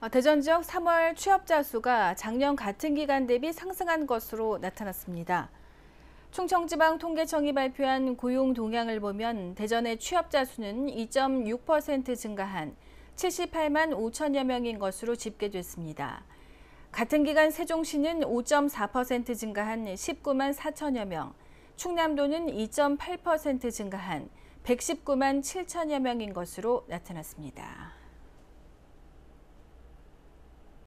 아, 대전 지역 3월 취업자 수가 작년 같은 기간 대비 상승한 것으로 나타났습니다. 충청지방통계청이 발표한 고용 동향을 보면 대전의 취업자 수는 2.6% 증가한 78만 5천여 명인 것으로 집계됐습니다. 같은 기간 세종시는 5.4% 증가한 19만 4천여 명, 충남도는 2.8% 증가한 119만 7천여 명인 것으로 나타났습니다.